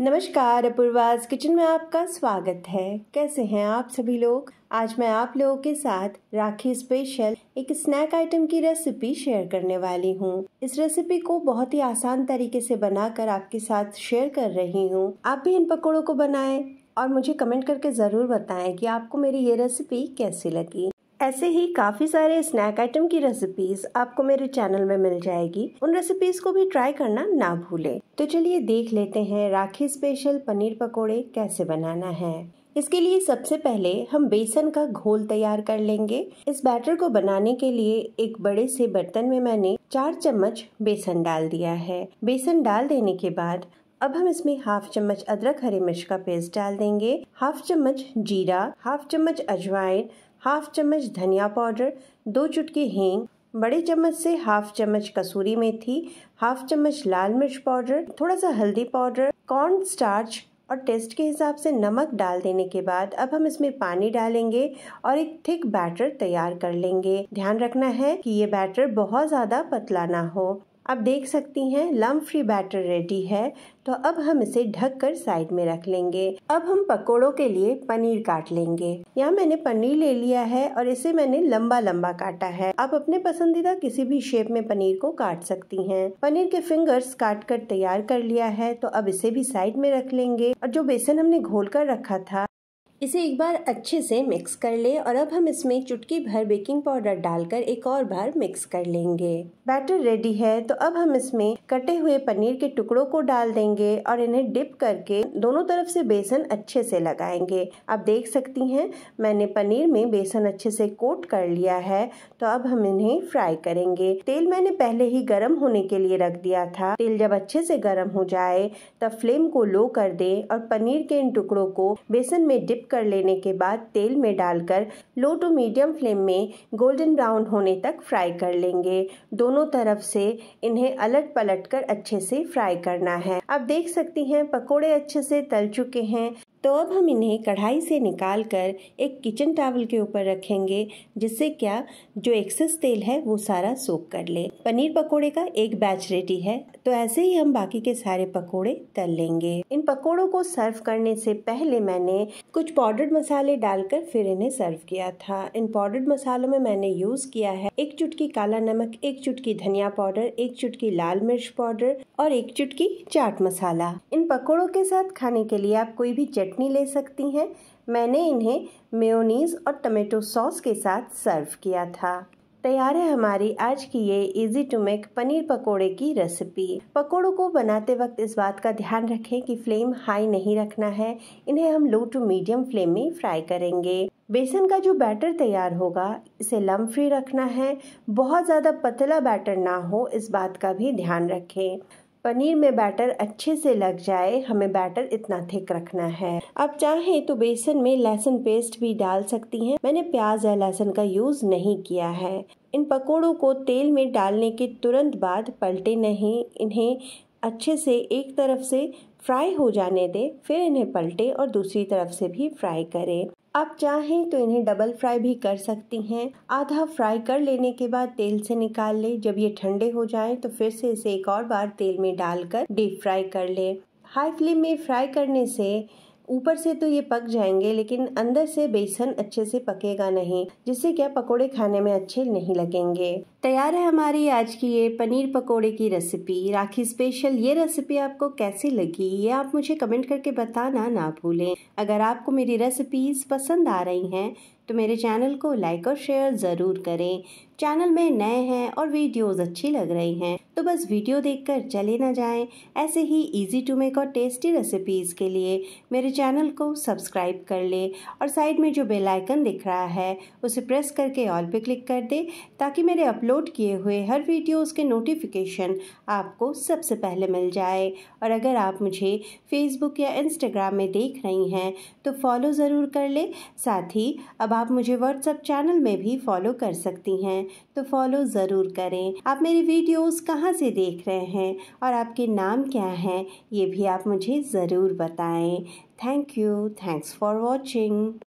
नमस्कार अपूर्वाज किचन में आपका स्वागत है कैसे हैं आप सभी लोग आज मैं आप लोगों के साथ राखी स्पेशल एक स्नैक आइटम की रेसिपी शेयर करने वाली हूँ इस रेसिपी को बहुत ही आसान तरीके से बनाकर आपके साथ शेयर कर रही हूँ आप भी इन पकौड़ों को बनाएं और मुझे कमेंट करके ज़रूर बताएं कि आपको मेरी ये रेसिपी कैसी लगी ऐसे ही काफ़ी सारे स्नैक आइटम की रेसिपीज आपको मेरे चैनल में मिल जाएगी उन रेसिपीज को भी ट्राई करना ना भूलें तो चलिए देख लेते हैं राखी स्पेशल पनीर पकोड़े कैसे बनाना है इसके लिए सबसे पहले हम बेसन का घोल तैयार कर लेंगे इस बैटर को बनाने के लिए एक बड़े से बर्तन में मैंने चार चम्मच बेसन डाल दिया है बेसन डाल देने के बाद अब हम इसमें हाफ चम्मच अदरक हरी मिर्च का पेस्ट डाल देंगे हाफ चम्मच जीरा हाफ चम्मच अजवाइन हाफ चम्मच धनिया पाउडर दो चुटकी हींग बड़े चम्मच से हाफ चम्मच कसूरी मेथी हाफ चम्मच लाल मिर्च पाउडर थोड़ा सा हल्दी पाउडर कॉर्न स्टार्च और टेस्ट के हिसाब से नमक डाल देने के बाद अब हम इसमें पानी डालेंगे और एक थिक बैटर तैयार कर लेंगे ध्यान रखना है कि ये बैटर बहुत ज़्यादा पतला ना हो आप देख सकती हैं लम फ्री बैटर रेडी है तो अब हम इसे ढक कर साइड में रख लेंगे अब हम पकोड़ों के लिए पनीर काट लेंगे यहाँ मैंने पनीर ले लिया है और इसे मैंने लंबा लंबा काटा है आप अपने पसंदीदा किसी भी शेप में पनीर को काट सकती हैं पनीर के फिंगर्स काट कर तैयार कर लिया है तो अब इसे भी साइड में रख लेंगे और जो बेसन हमने घोल कर रखा था इसे एक बार अच्छे से मिक्स कर ले और अब हम इसमें चुटकी भर बेकिंग पाउडर डालकर एक और बार मिक्स कर लेंगे बैटर रेडी है तो अब हम इसमें कटे हुए पनीर के टुकड़ों को डाल देंगे और इन्हें डिप करके दोनों तरफ से बेसन अच्छे से लगाएंगे आप देख सकती हैं मैंने पनीर में बेसन अच्छे से कोट कर लिया है तो अब हम इन्हें फ्राई करेंगे तेल मैंने पहले ही गर्म होने के लिए रख दिया था तेल जब अच्छे से गर्म हो जाए तब फ्लेम को लो कर दे और पनीर के इन टुकड़ों को बेसन में डिप कर लेने के बाद तेल में डालकर लो टू मीडियम फ्लेम में गोल्डन ब्राउन होने तक फ्राई कर लेंगे दोनों तरफ से इन्हें अलट पलट कर अच्छे से फ्राई करना है आप देख सकती हैं पकोड़े अच्छे से तल चुके हैं तो अब हम इन्हें कढ़ाई से निकाल कर एक किचन टावल के ऊपर रखेंगे जिससे क्या जो एक्सेस तेल है वो सारा सोख कर ले पनीर पकोड़े का एक बैच रेडी है तो ऐसे ही हम बाकी के सारे पकोड़े तल लेंगे इन पकोड़ों को सर्व करने से पहले मैंने कुछ पाउडर्ड मसाले डालकर फिर इन्हें सर्व किया था इन पाउडर्ड मसालों में मैंने यूज किया है एक चुटकी काला नमक एक चुटकी धनिया पाउडर एक चुटकी लाल मिर्च पाउडर और एक चुटकी चाट मसाला इन पकौड़ों के साथ खाने के लिए आप कोई भी चट चटनी ले सकती हैं मैंने इन्हें मेयोनीज़ और टमेटो सॉस के साथ सर्व किया था तैयार है हमारी आज की ये इजी टू मेक पनीर पकोड़े की रेसिपी पकोड़ों को बनाते वक्त इस बात का ध्यान रखें कि फ्लेम हाई नहीं रखना है इन्हें हम लो टू मीडियम फ्लेम में फ्राई करेंगे बेसन का जो बैटर तैयार होगा इसे लम फ्री रखना है बहुत ज़्यादा पतला बैटर ना हो इस बात का भी ध्यान रखें पनीर में बैटर अच्छे से लग जाए हमें बैटर इतना थिक रखना है आप चाहें तो बेसन में लहसुन पेस्ट भी डाल सकती हैं मैंने प्याज या लहसुन का यूज़ नहीं किया है इन पकोड़ों को तेल में डालने के तुरंत बाद पलटे नहीं इन्हें अच्छे से एक तरफ से फ्राई हो जाने दें फिर इन्हें पलटे और दूसरी तरफ से भी फ्राई करें आप चाहें तो इन्हें डबल फ्राई भी कर सकती हैं आधा फ्राई कर लेने के बाद तेल से निकाल लें जब ये ठंडे हो जाएं तो फिर से इसे एक और बार तेल में डालकर डीप फ्राई कर लें हाई फ्लेम में फ्राई करने से ऊपर से तो ये पक जाएंगे लेकिन अंदर से बेसन अच्छे से पकेगा नहीं जिससे क्या पकोड़े खाने में अच्छे नहीं लगेंगे तैयार है हमारी आज की ये पनीर पकोड़े की रेसिपी राखी स्पेशल ये रेसिपी आपको कैसी लगी ये आप मुझे कमेंट करके बताना ना भूलें अगर आपको मेरी रेसिपीज पसंद आ रही हैं तो मेरे चैनल को लाइक और शेयर ज़रूर करें चैनल में नए हैं और वीडियोस अच्छी लग रही हैं तो बस वीडियो देखकर चले ना जाएं ऐसे ही इजी टू मेक और टेस्टी रेसिपीज़ के लिए मेरे चैनल को सब्सक्राइब कर ले और साइड में जो बेल आइकन दिख रहा है उसे प्रेस करके ऑल पे क्लिक कर दे ताकि मेरे अपलोड किए हुए हर वीडियोज़ के नोटिफिकेशन आपको सबसे पहले मिल जाए और अगर आप मुझे फेसबुक या इंस्टाग्राम में देख रही हैं तो फॉलो ज़रूर कर ले साथ ही अब आप मुझे व्हाट्सएप चैनल में भी फॉलो कर सकती हैं तो फॉलो ज़रूर करें आप मेरी वीडियोस कहाँ से देख रहे हैं और आपके नाम क्या हैं ये भी आप मुझे ज़रूर बताएं thank you thanks for watching